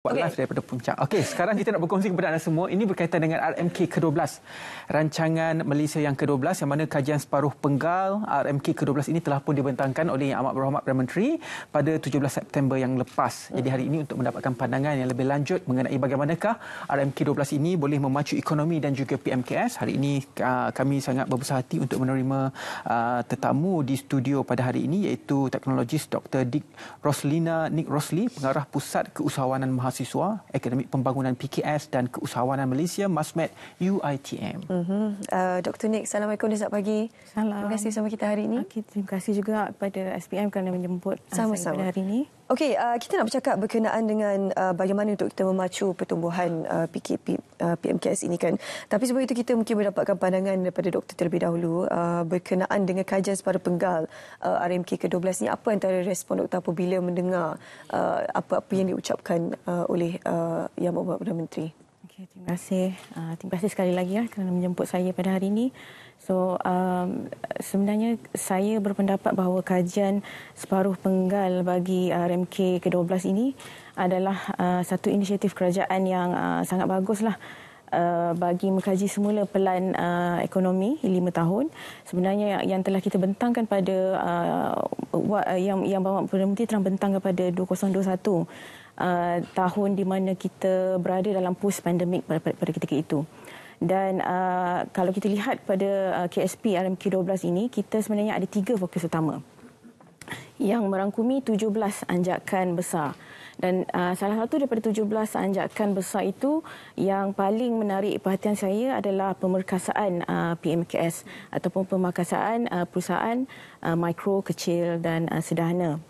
Buat okay. live daripada puncak. Okey, sekarang kita nak berkongsi kepada anda semua. Ini berkaitan dengan RMK ke-12. Rancangan Malaysia yang ke-12 yang mana kajian separuh penggal RMK ke-12 ini telah pun dibentangkan oleh Yang Amat Berhormat Perdana Menteri pada 17 September yang lepas. Jadi hari ini untuk mendapatkan pandangan yang lebih lanjut mengenai bagaimanakah RMK 12 ini boleh memacu ekonomi dan juga PMKS. Hari ini uh, kami sangat berbesar hati untuk menerima uh, tetamu di studio pada hari ini iaitu teknologis Dr. Dick Roslina Nick Rosli, pengarah Pusat Keusahawanan Mahasiswa mahasiswa Akademik Pembangunan PKS dan Keusahawanan Malaysia Masmed UITM. Mm-hmm. Uh, eh, Dr. Nick, Assalamualaikum, selamat pagi. Salam. Terima kasih sama kita hari ini. Okay, terima kasih juga kepada SPM kerana menjemput eh, Sama-sama. saya hari ini. Okey, uh, kita nak bercakap berkenaan dengan uh, bagaimana untuk kita memacu pertumbuhan uh, PKP uh, PMKS ini kan. Tapi sebelum itu kita mungkin mendapatkan pandangan daripada doktor terlebih dahulu uh, berkenaan dengan kajian separuh penggal uh, RMK ke-12 ini. apa antara respon doktor apabila mendengar uh, apa-apa yang diucapkan uh, oleh uh, Yang Berhormat Perdana Menteri? Okay, terima kasih. Uh, terima kasih sekali lagi ya kerana menjemput saya pada hari ini. So um, sebenarnya saya berpendapat bahawa kajian separuh penggal bagi ah, RMK ke-12 ini adalah uh, satu inisiatif kerajaan yang uh, sangat baguslah. lah Uh, bagi mengkaji semula pelan uh, ekonomi lima tahun sebenarnya yang, yang telah kita bentangkan pada uh, uh, yang yang bapa Perdana Menteri telah bentangkan pada 2021 Uh, tahun di mana kita berada dalam post pandemik pada, pada, pada ketika itu. Dan uh, kalau kita lihat pada uh, KSP RMK 12 ini, kita sebenarnya ada tiga fokus utama yang merangkumi 17 anjakan besar. Dan uh, salah satu daripada 17 anjakan besar itu yang paling menarik perhatian saya adalah pemerkasaan uh, ah, PMKS ataupun pemerkasaan uh, perusahaan uh, mikro, kecil dan uh, sederhana.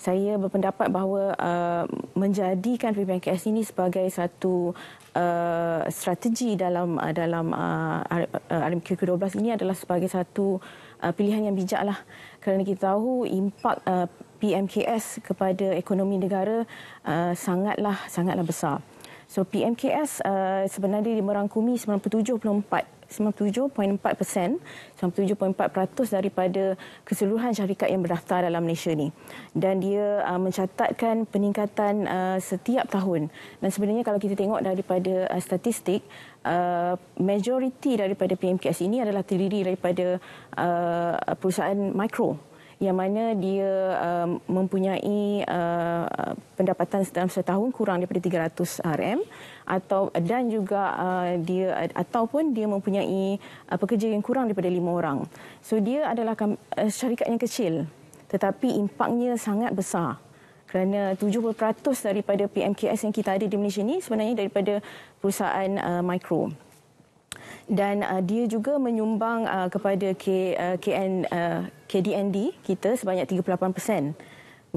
Saya berpendapat bahawa uh, menjadikan PMKS ini sebagai satu Uh, strategi dalam uh, dalam uh, RMQ 12 ini adalah sebagai satu Uh, pilihan yang bijak lah kerana kita tahu impak uh, PMKS kepada ekonomi negara uh, sangatlah sangatlah besar. So PMKS uh, sebenarnya dia merangkumi 97.4 97.4% daripada keseluruhan syarikat yang berdaftar dalam Malaysia ni dan dia uh, mencatatkan peningkatan uh, setiap tahun dan sebenarnya kalau kita tengok daripada uh, statistik uh, majoriti daripada PMKS ini adalah terdiri daripada uh, perusahaan mikro yang mana dia uh, mempunyai uh, pendapatan dalam setahun kurang daripada 300 RM atau dan juga uh, dia ataupun dia mempunyai uh, pekerja yang kurang daripada 5 orang. So dia adalah uh, syarikat yang kecil tetapi impaknya sangat besar kerana 70% daripada PMKS yang kita ada di Malaysia ini sebenarnya daripada perusahaan uh, mikro. Dan uh, dia juga menyumbang uh, kepada K, uh, KN, uh, KDND kita sebanyak 38%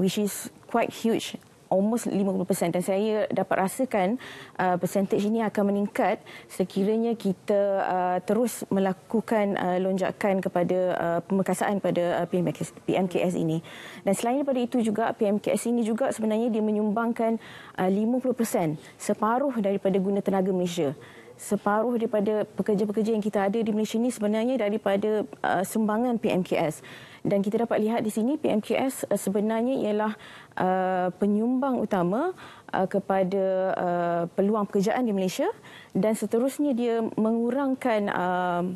which is quite huge almost 50% dan saya dapat rasakan uh, percentage ini akan meningkat sekiranya kita uh, terus melakukan uh, lonjakan kepada uh, pemekasaan pada uh, PMKS, ini. Dan selain daripada itu juga PMKS ini juga sebenarnya dia menyumbangkan uh, 50% separuh daripada guna tenaga Malaysia separuh daripada pekerja-pekerja yang kita ada di Malaysia ini sebenarnya daripada uh, sumbangan PMKS. Dan kita dapat lihat di sini PMKS uh, sebenarnya ialah uh, penyumbang utama uh, kepada uh, peluang pekerjaan di Malaysia dan seterusnya dia mengurangkan uh,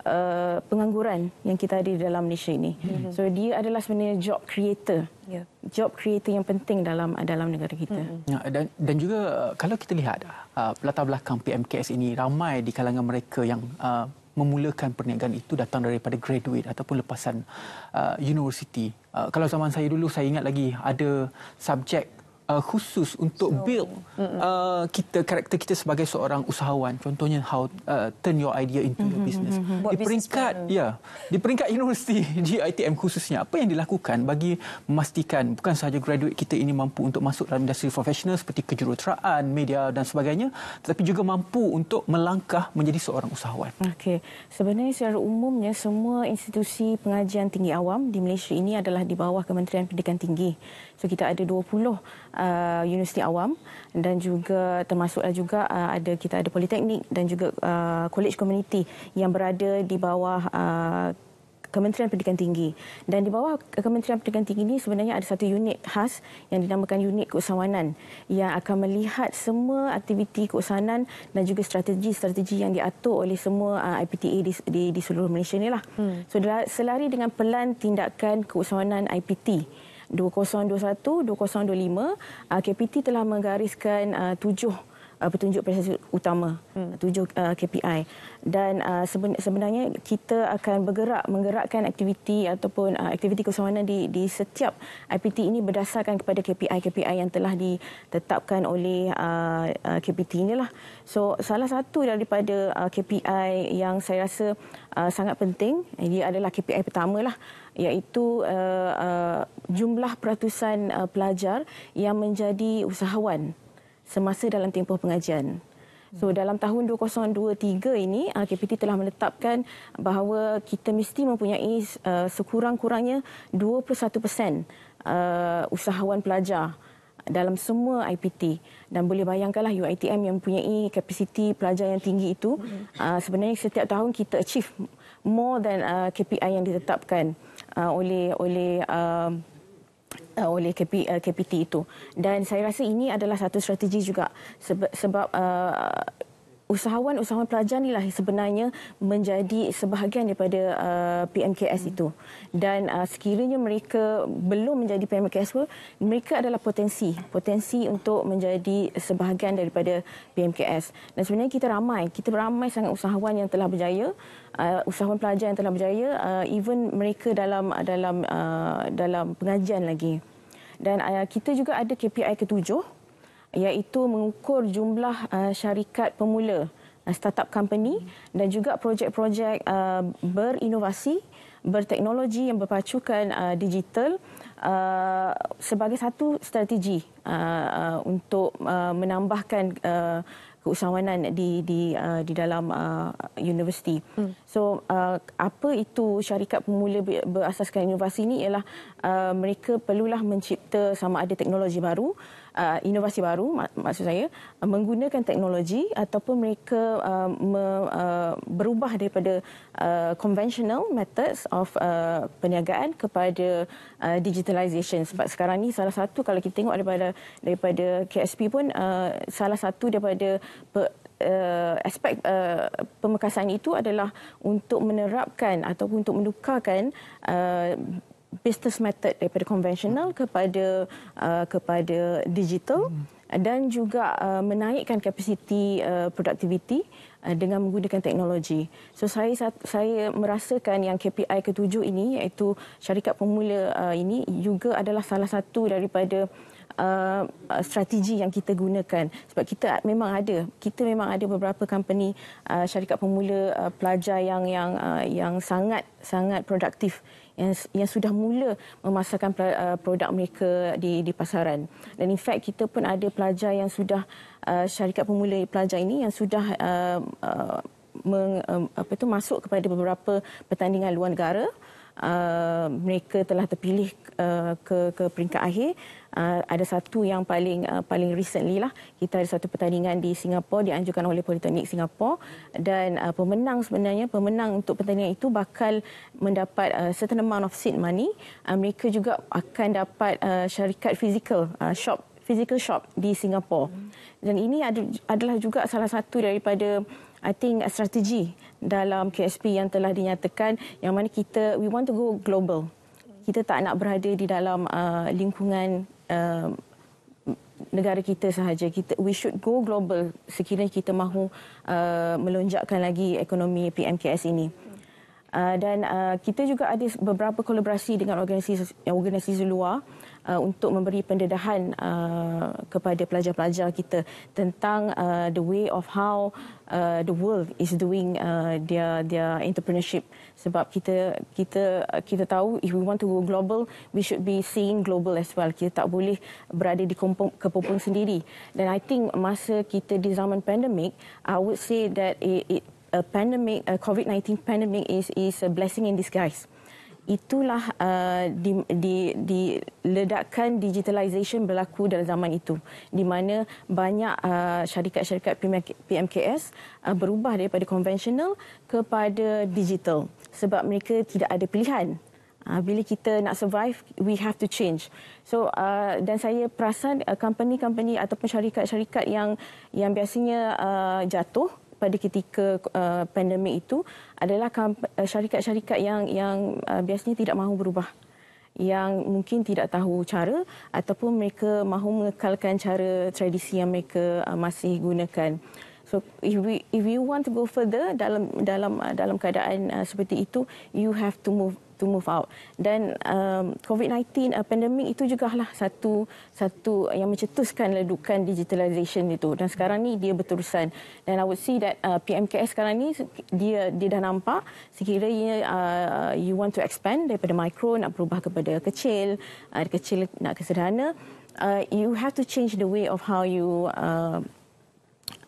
Uh, pengangguran yang kita ada dalam Malaysia ini. Mm-hmm. So dia adalah sebenarnya job creator. Yeah. Job creator yang penting dalam dalam negara kita. Mm-hmm. dan dan juga uh, kalau kita lihat uh, uh latar belakang PMKS ini ramai di kalangan mereka yang uh, memulakan perniagaan itu datang daripada graduate ataupun lepasan uh, universiti. Uh, kalau zaman saya dulu saya ingat lagi ada subjek uh, khusus untuk build uh, kita karakter kita sebagai seorang usahawan contohnya how uh, turn your idea into your mm-hmm, business mm-hmm, mm-hmm. Ya, di peringkat ya yeah, di peringkat universiti GITM khususnya apa yang dilakukan bagi memastikan bukan sahaja graduate kita ini mampu untuk masuk dalam industri profesional seperti kejuruteraan media dan sebagainya tetapi juga mampu untuk melangkah menjadi seorang usahawan okey sebenarnya secara umumnya semua institusi pengajian tinggi awam di Malaysia ini adalah di bawah Kementerian Pendidikan Tinggi So kita ada 20 uh, universiti awam dan juga termasuklah juga uh, ada kita ada politeknik dan juga uh, college community yang berada di bawah uh, Kementerian Pendidikan Tinggi. Dan di bawah Kementerian Pendidikan Tinggi ini sebenarnya ada satu unit khas yang dinamakan unit keusahawanan yang akan melihat semua aktiviti keusahawanan dan juga strategi-strategi yang diatur oleh semua uh, IPTA di, di, di seluruh Malaysia ni lah. Hmm. So selari dengan pelan tindakan keusahawanan IPT. 2021-2025, KPT ah, telah menggariskan ah, tujuh uh, petunjuk prestasi utama hmm. tujuh uh, KPI dan uh, sebenarnya kita akan bergerak menggerakkan aktiviti ataupun uh, aktiviti kesemuanya di di setiap IPT ini berdasarkan kepada KPI KPI yang telah ditetapkan oleh uh, uh, KPT inilah so salah satu daripada uh, KPI yang saya rasa uh, sangat penting ia adalah KPI pertama lah iaitu uh, uh, jumlah peratusan uh, pelajar yang menjadi usahawan semasa dalam tempoh pengajian. So hmm. dalam tahun 2023 ini ah, KPT telah menetapkan bahawa kita mesti mempunyai eh, sekurang-kurangnya 21% eh, usahawan pelajar dalam semua IPT dan boleh bayangkanlah UiTM yang mempunyai kapasiti pelajar yang tinggi itu hmm. ah, sebenarnya setiap tahun kita achieve more than eh, KPI yang ditetapkan ah, oleh oleh Eh, oleh KP, uh, eh, KPT itu. Dan saya rasa ini adalah satu strategi juga sebab, sebab uh, Usahawan-usahawan pelajar inilah sebenarnya menjadi sebahagian daripada uh, eh, PMKS itu. Dan uh, sekiranya mereka belum menjadi PMKS mereka adalah potensi. Potensi untuk menjadi sebahagian daripada PMKS. Dan sebenarnya kita ramai. Kita ramai sangat usahawan yang telah berjaya. Uh, usahawan pelajar yang telah berjaya. Uh, even mereka dalam, dalam, uh, dalam pengajian lagi. Dan uh, kita juga ada KPI ketujuh iaitu mengukur jumlah uh, syarikat pemula uh, startup company dan juga projek-projek uh, berinovasi, berteknologi yang berpacukan uh, digital uh, sebagai satu strategi uh, uh, untuk uh, menambahkan uh, keusahawanan di di uh, di dalam uh, universiti. Hmm. So uh, apa itu syarikat pemula berasaskan inovasi ini ialah uh, mereka perlulah mencipta sama ada teknologi baru, uh, inovasi baru mak- maksud saya uh, menggunakan teknologi ataupun mereka uh, me- uh, berubah daripada uh, conventional methods of uh, perniagaan kepada uh, digitalization sebab sekarang ni salah satu kalau kita tengok daripada daripada KSP pun uh, salah satu daripada per, uh, eh, aspek uh, pemekasan itu adalah untuk menerapkan ataupun untuk menukarkan uh, business method daripada konvensional kepada uh, kepada digital hmm. dan juga uh, menaikkan kapasiti uh, productivity dengan menggunakan teknologi. So saya saya merasakan yang KPI ketujuh ini iaitu syarikat pemula ini juga adalah salah satu daripada uh, Uh, uh, strategi yang kita gunakan sebab kita memang ada kita memang ada beberapa company uh, syarikat pemula uh, pelajar yang yang uh, yang sangat sangat produktif yang, yang sudah mula memasarkan uh, produk mereka di di pasaran dan in fact kita pun ada pelajar yang sudah uh, syarikat pemula pelajar ini yang sudah uh, uh, Meng, um, apa itu, masuk kepada beberapa pertandingan luar negara uh, mereka telah terpilih uh, ke ke peringkat akhir Ah, ada satu yang paling uh, paling recently lah kita ada satu pertandingan di Singapura dianjurkan oleh Politeknik Singapura dan uh, pemenang sebenarnya pemenang untuk pertandingan itu bakal mendapat uh, certain amount of seed money uh, mereka juga akan dapat uh, syarikat physical uh, shop physical shop di Singapura dan ini ada, adalah juga salah satu daripada I think strategi dalam KSP yang telah dinyatakan yang mana kita we want to go global kita tak nak berada di dalam uh, lingkungan Um, negara kita sahaja kita we should go global sekiranya kita mahu uh, melonjakkan lagi ekonomi PMKS ini. Uh, dan uh, kita juga ada beberapa kolaborasi dengan organisasi organisasi luar uh, untuk memberi pendedahan uh, kepada pelajar-pelajar kita tentang uh, the way of how uh, the world is doing uh, their their entrepreneurship sebab kita kita uh, kita tahu if we want to go global we should be seeing global as well kita tak boleh berada di kepompong sendiri dan i think masa kita di zaman pandemik, i would say that it, it a pandemic, a COVID-19 pandemic is is a blessing in disguise. Itulah uh, di, di, di ledakan digitalisasi berlaku dalam zaman itu, di mana banyak uh, syarikat-syarikat PMKS uh, berubah daripada konvensional kepada digital sebab mereka tidak ada pilihan. Uh, bila kita nak survive, we have to change. So uh, dan saya perasan company uh, company-company ataupun syarikat-syarikat yang yang biasanya uh, jatuh pada ketika uh, pandemik itu adalah uh, syarikat-syarikat yang yang uh, biasanya tidak mahu berubah yang mungkin tidak tahu cara ataupun mereka mahu mengekalkan cara tradisi yang mereka uh, masih gunakan. So if we if you want to go further dalam dalam uh, dalam keadaan uh, seperti itu you have to move to move out. Dan um, COVID-19 uh, pandemik itu juga lah satu satu yang mencetuskan ledukan digitalisation itu. Dan sekarang ni dia berterusan. Dan I would see that uh, PMKS sekarang ni dia dia dah nampak sekiranya uh, you want to expand daripada mikro nak berubah kepada kecil, uh, kecil nak kesederhana, uh, you have to change the way of how you uh,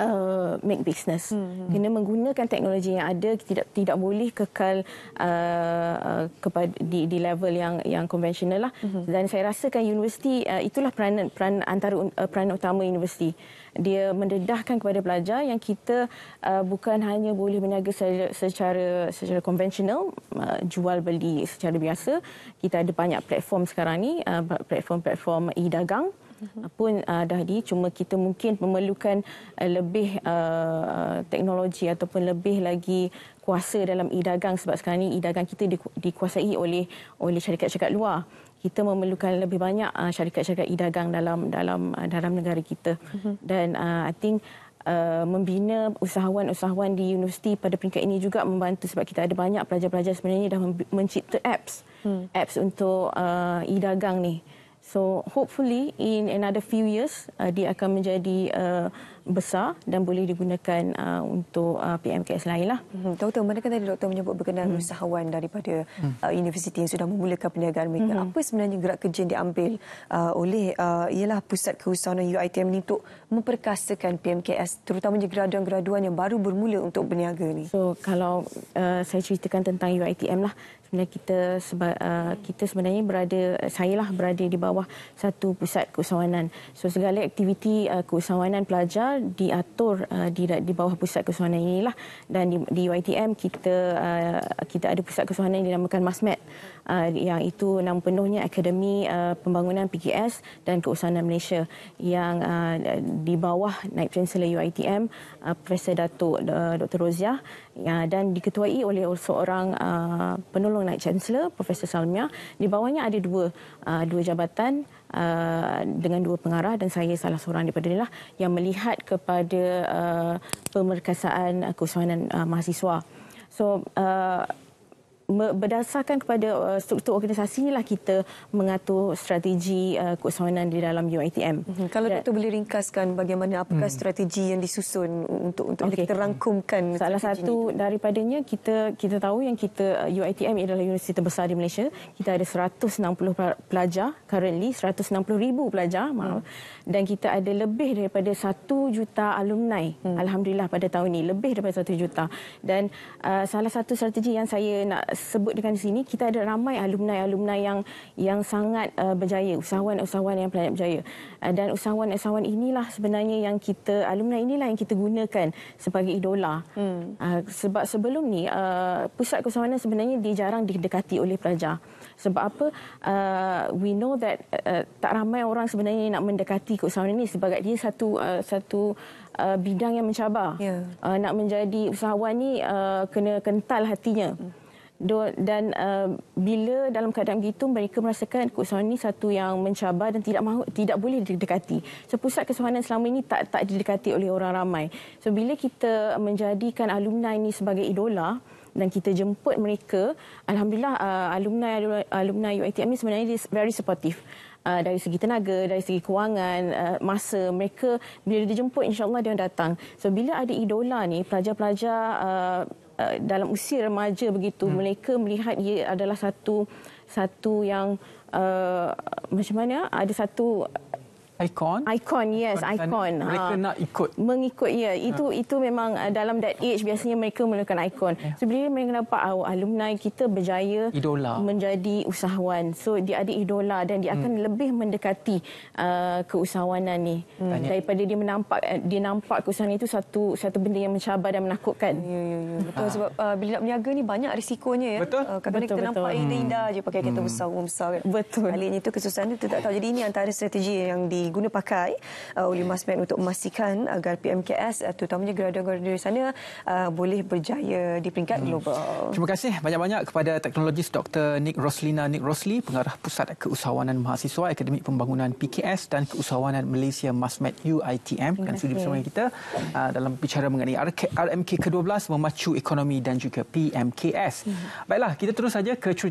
uh, make business. Hmm, hmm. Kena menggunakan teknologi yang ada, tidak tidak boleh kekal uh, uh, kepada di, di level yang yang konvensional lah. Hmm, hmm. Dan saya rasa kan universiti uh, itulah peranan peran antara uh, peranan utama universiti. Dia mendedahkan kepada pelajar yang kita uh, bukan hanya boleh berniaga secara secara, konvensional, uh, jual beli secara biasa. Kita ada banyak platform sekarang ni, uh, platform-platform e-dagang. Mhm. pun uh, ah, Dahdi cuma kita mungkin memerlukan uh, lebih uh, teknologi ataupun lebih lagi kuasa dalam e-dagang sebab sekarang ini e-dagang kita di, dikuasai oleh oleh syarikat-syarikat luar kita memerlukan lebih banyak uh, syarikat-syarikat e-dagang dalam dalam uh, dalam negara kita mhm. dan uh, I think Uh, membina usahawan-usahawan di universiti pada peringkat ini juga membantu sebab kita ada banyak pelajar-pelajar sebenarnya dah mencipta apps hmm. apps untuk uh, e-dagang ni So hopefully in another few years uh, dia akan menjadi uh, besar dan boleh digunakan uh, untuk uh, PMKS lainlah. Hmm. tak mana tadi doktor menyebut berkenaan hmm. usahawan daripada hmm. uh, universiti yang sudah memulakan perniagaan mereka. Hmm. Apa sebenarnya gerak kerja yang diambil uh, oleh uh, ialah pusat keusahawanan UiTM ini untuk memperkasakan PMKS terutamanya graduan-graduan yang baru bermula untuk berniaga ini? So, kalau uh, saya ceritakan tentang UiTM lah dan kita uh, kita sebenarnya berada saya lah berada di bawah satu pusat keusahawanan. So segala aktiviti uh, keusahawanan pelajar awal diatur uh, di, di bawah pusat kesuhanan inilah dan di, di UiTM kita uh, kita ada pusat kesuhanan yang dinamakan Masmed uh, yang itu nama penuhnya Akademi uh, Pembangunan PKS dan Keusahanan Malaysia yang uh, di bawah Naib Chancellor UiTM uh, Profesor Datuk uh, Dr Rozia uh, ya, dan diketuai oleh seorang uh, penolong Naib Chancellor Profesor Salmia di bawahnya ada dua uh, dua jabatan uh, dengan dua pengarah dan saya salah seorang daripada inilah yang melihat kepada uh, pemerkasaan uh, uh, mahasiswa. So uh, berdasarkan kepada uh, struktur organisasi inilah kita mengatur strategi uh, keusahawanan di dalam UITM. Mhm. Kalau ya. doktor boleh ringkaskan bagaimana apakah hmm. strategi yang disusun untuk untuk okay. kita rangkumkan salah satu ini. daripadanya kita kita tahu yang kita UITM uh, adalah universiti terbesar di Malaysia. Kita ada 160 pelajar currently 160,000 pelajar hmm. dan kita ada lebih daripada 1 juta alumni. Hmm. Alhamdulillah pada tahun ini lebih daripada 1 juta. Dan uh, salah satu strategi yang saya nak Sebut dengan sini kita ada ramai alumni-alumni yang yang sangat uh, berjaya usahawan-usahawan yang planet berjaya uh, dan usahawan-usahawan inilah sebenarnya yang kita alumni inilah yang kita gunakan sebagai idola hmm. uh, sebab sebelum ni uh, pusat keusahawanan sebenarnya dia jarang didekati oleh pelajar sebab apa uh, we know that uh, tak ramai orang sebenarnya nak mendekati keusahawanan ini sebab dia satu uh, satu Uh, bidang yang mencabar yeah. uh, nak menjadi usahawan ni uh, kena kental hatinya hmm dan uh, bila dalam keadaan begitu mereka merasakan kesohanan ini satu yang mencabar dan tidak mahu tidak boleh didekati. So pusat kesohanan selama ini tak tak didekati oleh orang ramai. So bila kita menjadikan alumni ini sebagai idola dan kita jemput mereka, alhamdulillah uh, alumni alumni UiTM ini sebenarnya dia very supportive. Uh, dari segi tenaga, dari segi kewangan, uh, masa mereka bila dijemput insyaallah dia datang. So bila ada idola ni, pelajar-pelajar uh, Eh, dalam usia remaja begitu hmm. mereka melihat ia adalah satu satu yang uh, macam mana ada satu icon icon yes icon ha. mereka ha. nak ikut mengikut ya itu ha. itu memang uh, dalam that age biasanya mereka menggunakan icon ya. so bila mereka nampak oh, alumni kita berjaya idola. menjadi usahawan so dia ada idola dan dia hmm. akan hmm. lebih mendekati uh, keusahawanan ni hmm. daripada dia menampak eh, dia nampak keusahawanan itu satu satu benda yang mencabar dan menakutkan ya, ya, ya. Hmm. betul ha. sebab uh, bila nak berniaga ni banyak risikonya ya betul. Uh, kadang-kadang betul, kita betul. nampak hmm. indah je pakai kereta hmm. besar besar kan betul ini itu kesusahan itu tak tahu jadi ini antara strategi yang di diguna pakai uh, oleh Masmen untuk memastikan agar PMKS uh, terutamanya gerada-gerada di sana uh, boleh berjaya di peringkat hmm. global. Terima kasih banyak-banyak kepada teknologis Dr. Nick Roslina Nick Rosli, pengarah Pusat Keusahawanan Mahasiswa Akademik Pembangunan PKS dan Keusahawanan Malaysia Masmed UITM dan sudi bersama kita uh, dalam bicara mengenai RK, RMK ke-12 memacu ekonomi dan juga PMKS. Hmm. Baiklah, kita terus saja ke cerita